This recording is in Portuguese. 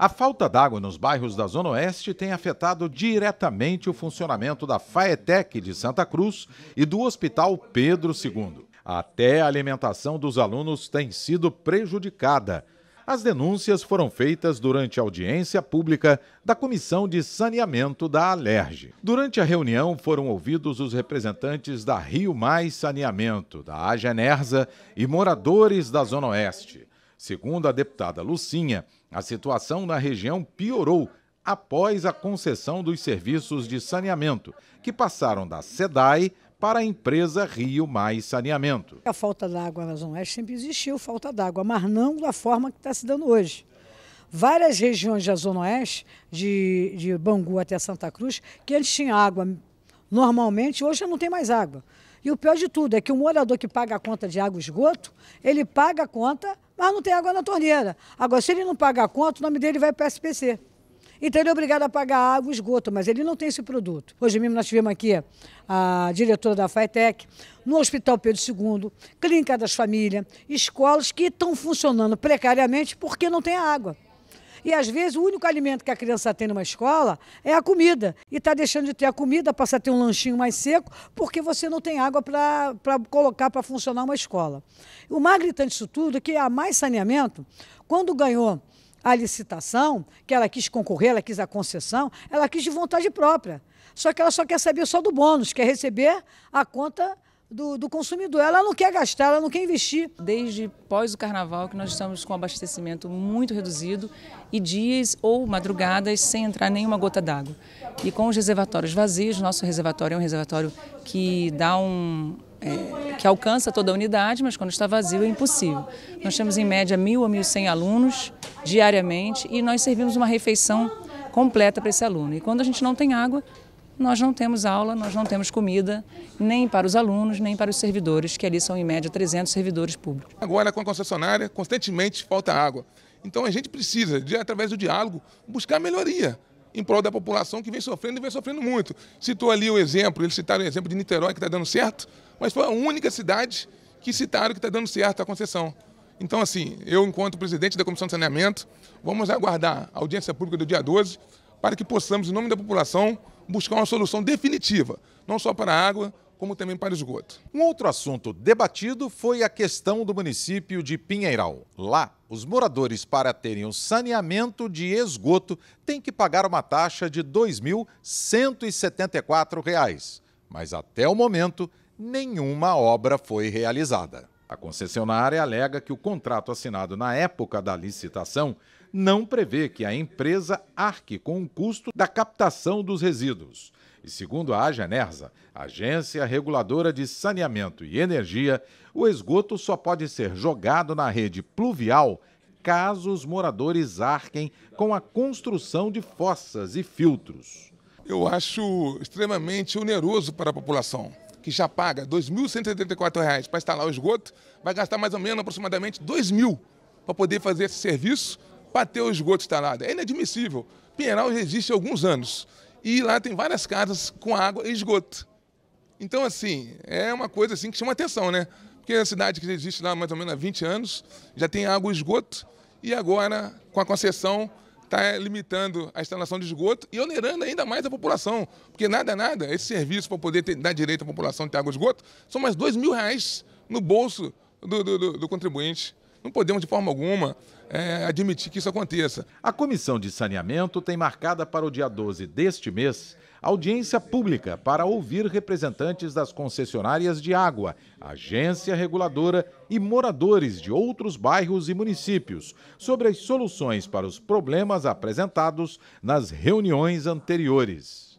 A falta d'água nos bairros da Zona Oeste tem afetado diretamente o funcionamento da Faetec de Santa Cruz e do Hospital Pedro II. Até a alimentação dos alunos tem sido prejudicada. As denúncias foram feitas durante a audiência pública da Comissão de Saneamento da Alerj. Durante a reunião foram ouvidos os representantes da Rio Mais Saneamento, da Agenerza e moradores da Zona Oeste. Segundo a deputada Lucinha, a situação na região piorou após a concessão dos serviços de saneamento, que passaram da SEDAI para a empresa Rio Mais Saneamento. A falta d'água na Zona Oeste sempre existiu, falta d'água, mas não da forma que está se dando hoje. Várias regiões da Zona Oeste, de, de Bangu até Santa Cruz, que antes tinha água normalmente, hoje não tem mais água. E o pior de tudo é que o morador que paga a conta de água e esgoto, ele paga a conta mas ah, não tem água na torneira. Agora, se ele não pagar a conta, o nome dele vai para a SPC. Então ele é obrigado a pagar água e esgoto, mas ele não tem esse produto. Hoje mesmo nós tivemos aqui a diretora da FATEC, no Hospital Pedro II, Clínica das Famílias, escolas que estão funcionando precariamente porque não tem água. E às vezes o único alimento que a criança tá tem numa escola é a comida. E está deixando de ter a comida, passa a ter um lanchinho mais seco, porque você não tem água para colocar para funcionar uma escola. O mais gritante disso tudo é que a Mais Saneamento, quando ganhou a licitação, que ela quis concorrer, ela quis a concessão, ela quis de vontade própria. Só que ela só quer saber só do bônus, quer receber a conta do, do, consumidor. Ela não quer gastar, ela não quer investir. Desde pós o carnaval que nós estamos com abastecimento muito reduzido e dias ou madrugadas sem entrar nenhuma gota d'água. E com os reservatórios vazios, nosso reservatório é um reservatório que dá um, é, que alcança toda a unidade, mas quando está vazio é impossível. Nós temos em média 1.000 a 1.100 alunos diariamente e nós servimos uma refeição completa para esse aluno. E quando a gente não tem água, nós não temos aula, nós não temos comida, nem para os alunos, nem para os servidores, que ali são em média 300 servidores públicos. Agora, com a concessionária, constantemente falta água. Então a gente precisa, de, através do diálogo, buscar melhoria em prol da população que vem sofrendo e vem sofrendo muito. Citou ali o exemplo, eles citaram o exemplo de Niterói, que está dando certo, mas foi a única cidade que citaram que está dando certo a concessão. Então, assim, eu, enquanto presidente da Comissão de Saneamento, vamos aguardar a audiência pública do dia 12 para que possamos, em nome da população, buscar uma solução definitiva, não só para a água, como também para o esgoto. Um outro assunto debatido foi a questão do município de Pinheiral. Lá, os moradores, para terem o saneamento de esgoto, têm que pagar uma taxa de R$ reais, Mas até o momento, nenhuma obra foi realizada. A concessionária alega que o contrato assinado na época da licitação não prevê que a empresa arque com o custo da captação dos resíduos. E segundo a Agenersa, Agência Reguladora de Saneamento e Energia, o esgoto só pode ser jogado na rede pluvial caso os moradores arquem com a construção de fossas e filtros. Eu acho extremamente oneroso para a população, que já paga R$ 2.184 para instalar o esgoto, vai gastar mais ou menos aproximadamente R$ 2.000 para poder fazer esse serviço bateu o esgoto instalado. É inadmissível. Pinheiral existe há alguns anos e lá tem várias casas com água e esgoto. Então, assim, é uma coisa assim que chama atenção, né? Porque é a cidade que já existe lá mais ou menos há 20 anos, já tem água e esgoto, e agora, com a concessão, está limitando a instalação de esgoto e onerando ainda mais a população. Porque nada, nada, esse serviço para poder ter, dar direito à população de ter água e esgoto, são mais dois mil reais no bolso do, do, do, do contribuinte. Não podemos, de forma alguma, é, admitir que isso aconteça. A Comissão de Saneamento tem marcada para o dia 12 deste mês audiência pública para ouvir representantes das concessionárias de água, agência reguladora e moradores de outros bairros e municípios sobre as soluções para os problemas apresentados nas reuniões anteriores.